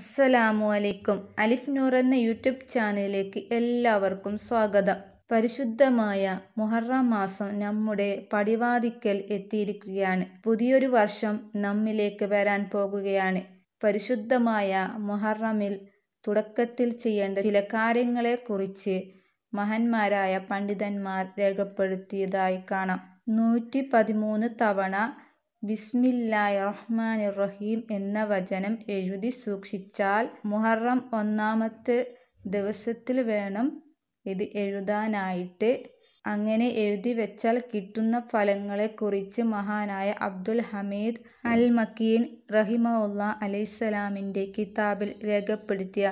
അസ്സലാമു അലൈക്കും അലിഫ് നൂർ എന്ന യൂട്യൂബ് ചാനലിലേക്ക് എല്ലാവർക്കും സ്വാഗതം പരിശുദ്ധമായ മുഹറം മാസം നമ്മുടെ പടിവാതിക്കൽ എത്തിയിരിക്കുകയാണ് പുതിയൊരു വർഷം നമ്മിലേക്ക് വരാൻ പോകുകയാണ് പരിശുദ്ധമായ മുഹറമിൽ തുടക്കത്തിൽ ചെയ്യേണ്ട ചില കാര്യങ്ങളെക്കുറിച്ച് മഹാന്മാരായ പണ്ഡിതന്മാർ രേഖപ്പെടുത്തിയതായി കാണാം നൂറ്റി പതിമൂന്ന് തവണ ബിസ്മില്ലാഹി റഹ്മാൻ റഹീം എന്ന വചനം എഴുതി സൂക്ഷിച്ചാൽ മുഹറം ഒന്നാമത്തെ ദിവസത്തിൽ വേണം ഇത് എഴുതാനായിട്ട് അങ്ങനെ എഴുതി വെച്ചാൽ കിട്ടുന്ന ഫലങ്ങളെക്കുറിച്ച് മഹാനായ അബ്ദുൽ ഹമീദ് അൽ മക്കീൻ റഹിമുല്ല അലൈസലാമിൻ്റെ കിതാബിൽ രേഖപ്പെടുത്തിയ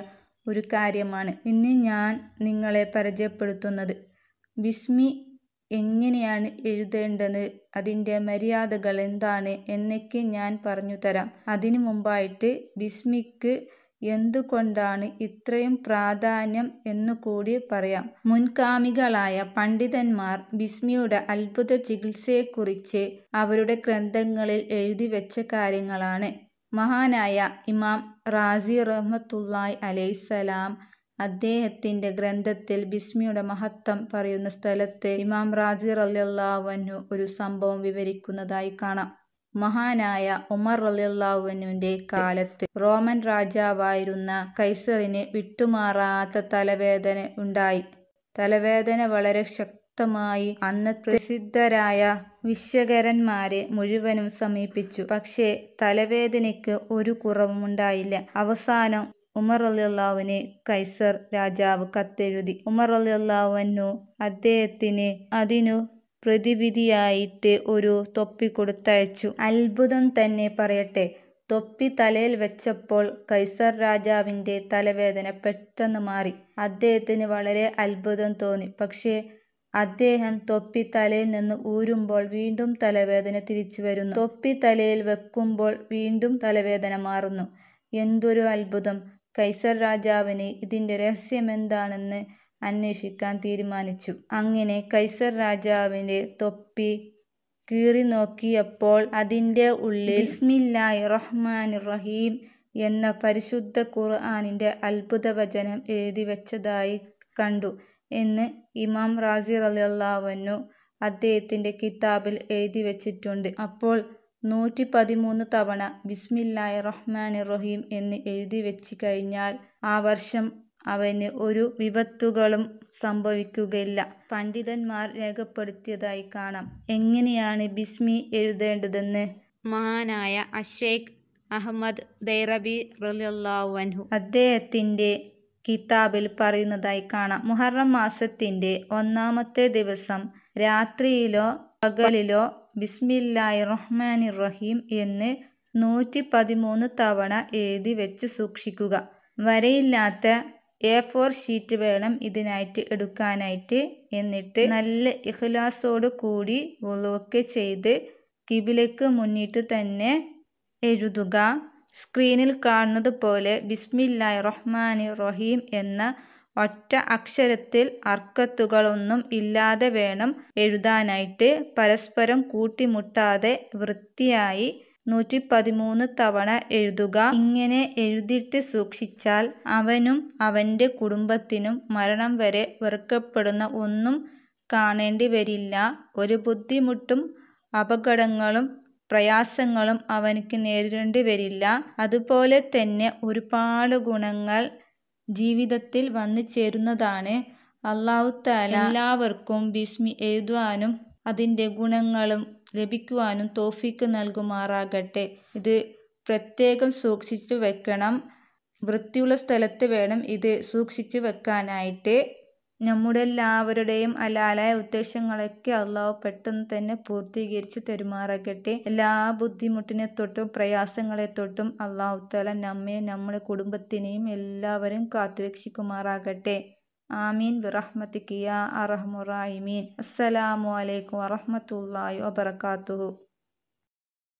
ഒരു കാര്യമാണ് ഇന്ന് ഞാൻ നിങ്ങളെ പരിചയപ്പെടുത്തുന്നത് ബിസ്മി എങ്ങനെയാണ് എഴുതേണ്ടത് അതിൻ്റെ മര്യാദകൾ എന്താണ് എന്നൊക്കെ ഞാൻ പറഞ്ഞുതരാം അതിനു മുമ്പായിട്ട് ബിസ്മിക്ക് എന്തുകൊണ്ടാണ് ഇത്രയും പ്രാധാന്യം എന്നുകൂടി പറയാം മുൻകാമികളായ പണ്ഡിതന്മാർ ബിസ്മിയുടെ അത്ഭുത ചികിത്സയെക്കുറിച്ച് അവരുടെ ഗ്രന്ഥങ്ങളിൽ എഴുതി വെച്ച കാര്യങ്ങളാണ് മഹാനായ ഇമാം റാസി റഹ്മത്തുല്ലായ് അലൈസലാം അദ്ദേഹത്തിന്റെ ഗ്രന്ഥത്തിൽ ബിസ്മിയുടെ മഹത്വം പറയുന്ന സ്ഥലത്ത് ഇമാം റാജി റലിയല്ലാവനു ഒരു സംഭവം വിവരിക്കുന്നതായി കാണാം മഹാനായ ഉമർ റലിയല്ലാവുവിൻ്റെ കാലത്ത് റോമൻ രാജാവായിരുന്ന കൈസറിന് വിട്ടുമാറാത്ത തലവേദന ഉണ്ടായി തലവേദന വളരെ ശക്തമായി അന്ന് പ്രസിദ്ധരായ വിശ്വകരന്മാരെ മുഴുവനും സമീപിച്ചു പക്ഷേ തലവേദനയ്ക്ക് ഒരു കുറവുമുണ്ടായില്ല അവസാനം ഉമർ അലിയല്ലാവിന് കൈസർ രാജാവ് കത്തെഴുതി ഉമർ അലിയല്ലാവനു അദ്ദേഹത്തിന് അതിനു പ്രതിവിധിയായിട്ട് ഒരു തൊപ്പി കൊടുത്തയച്ചു അത്ഭുതം തന്നെ പറയട്ടെ തൊപ്പി തലയിൽ വെച്ചപ്പോൾ കൈസർ രാജാവിൻ്റെ തലവേദന പെട്ടെന്ന് മാറി അദ്ദേഹത്തിന് വളരെ അത്ഭുതം തോന്നി പക്ഷേ അദ്ദേഹം തൊപ്പി തലയിൽ നിന്ന് ഊരുമ്പോൾ വീണ്ടും തലവേദന തിരിച്ചു വരുന്നു തൊപ്പി തലയിൽ വെക്കുമ്പോൾ വീണ്ടും തലവേദന മാറുന്നു എന്തൊരു അത്ഭുതം കൈസർ രാജാവിന് ഇതിൻ്റെ രഹസ്യമെന്താണെന്ന് അന്വേഷിക്കാൻ തീരുമാനിച്ചു അങ്ങനെ കൈസർ രാജാവിൻ്റെ തൊപ്പി കീറി നോക്കിയപ്പോൾ അതിൻ്റെ ഉള്ളിൽ ഇസ്മില്ലായി റഹ്മാൻ റഹീം എന്ന പരിശുദ്ധ ഖുർആാനിൻ്റെ അത്ഭുത വചനം എഴുതി വെച്ചതായി കണ്ടു എന്ന് ഇമാം റാസി റലിയല്ലാവനു അദ്ദേഹത്തിൻ്റെ കിതാബിൽ എഴുതി വച്ചിട്ടുണ്ട് അപ്പോൾ നൂറ്റി പതിമൂന്ന് തവണ ബിസ്മില്ലാഹി റഹ്മാൻ റഹീം എന്ന് എഴുതി വെച്ച് കഴിഞ്ഞാൽ ആ വർഷം അവന് ഒരു വിപത്തുകളും സംഭവിക്കുകയില്ല പണ്ഡിതന്മാർ രേഖപ്പെടുത്തിയതായി കാണാം എങ്ങനെയാണ് ബിസ്മി എഴുതേണ്ടതെന്ന് മഹാനായ അഷേഖ് അഹമ്മദ് ദൈറബി റലിയല്ലാവൻഹു അദ്ദേഹത്തിൻ്റെ കിതാബിൽ പറയുന്നതായി കാണാം മുഹറം മാസത്തിൻ്റെ ഒന്നാമത്തെ ദിവസം രാത്രിയിലോ പകലിലോ ബിസ്മില്ലായി റഹ്മാൻ റഹീം എന്ന് നൂറ്റി പതിമൂന്ന് തവണ എഴുതി വെച്ച് സൂക്ഷിക്കുക വരയില്ലാത്ത എ ഫോർ ഷീറ്റ് വേണം ഇതിനായിട്ട് എടുക്കാനായിട്ട് എന്നിട്ട് നല്ല ഇഖ്ലാസോട് കൂടി ഒളുവൊക്കെ ചെയ്ത് കിബിലേക്ക് മുന്നിട്ട് തന്നെ എഴുതുക സ്ക്രീനിൽ കാണുന്നത് പോലെ ബിസ്മില്ലായി റഹ്മാൻ റഹീം എന്ന ഒറ്റ അക്ഷരത്തിൽ അർക്കത്തുകളൊന്നും ഇല്ലാതെ വേണം എഴുതാനായിട്ട് പരസ്പരം കൂട്ടിമുട്ടാതെ വൃത്തിയായി പതിമൂന്ന് തവണ എഴുതുക ഇങ്ങനെ എഴുതിയിട്ട് സൂക്ഷിച്ചാൽ അവനും അവൻ്റെ കുടുംബത്തിനും മരണം വരെ വെറുക്കപ്പെടുന്ന ഒന്നും കാണേണ്ടി വരില്ല ഒരു ബുദ്ധിമുട്ടും അപകടങ്ങളും പ്രയാസങ്ങളും അവനക്ക് നേരിടേണ്ടി വരില്ല അതുപോലെ തന്നെ ഒരുപാട് ഗുണങ്ങൾ ജീവിതത്തിൽ വന്നു ചേരുന്നതാണ് അള്ളാഹുത്താല എല്ലാവർക്കും ബിസ്മി എഴുതുവാനും അതിൻ്റെ ഗുണങ്ങളും ലഭിക്കുവാനും തോഫിക്ക് നൽകുമാറാകട്ടെ ഇത് പ്രത്യേകം സൂക്ഷിച്ചു വെക്കണം വൃത്തിയുള്ള സ്ഥലത്ത് വേണം ഇത് സൂക്ഷിച്ചു വെക്കാനായിട്ട് നമ്മുടെ എല്ലാവരുടെയും അലാലായ ഉദ്ദേശങ്ങളൊക്കെ അള്ളാഹു പെട്ടെന്ന് തന്നെ പൂർത്തീകരിച്ചു തെരുമാറാകട്ടെ എല്ലാ ബുദ്ധിമുട്ടിനെ തൊട്ടും പ്രയാസങ്ങളെ തൊട്ടും അള്ളാഹു തല നമ്മെ നമ്മുടെ കുടുംബത്തിനെയും എല്ലാവരും കാത്തുരക്ഷിക്കുമാറാകട്ടെ ആമീൻ ബിറഹ്മത്തിക്കിയ അറഹമുറായിമീൻ അസ്സലാമു അലൈക്കും വറഹമത്തല്ലാഹി വബർക്കാത്തുഹു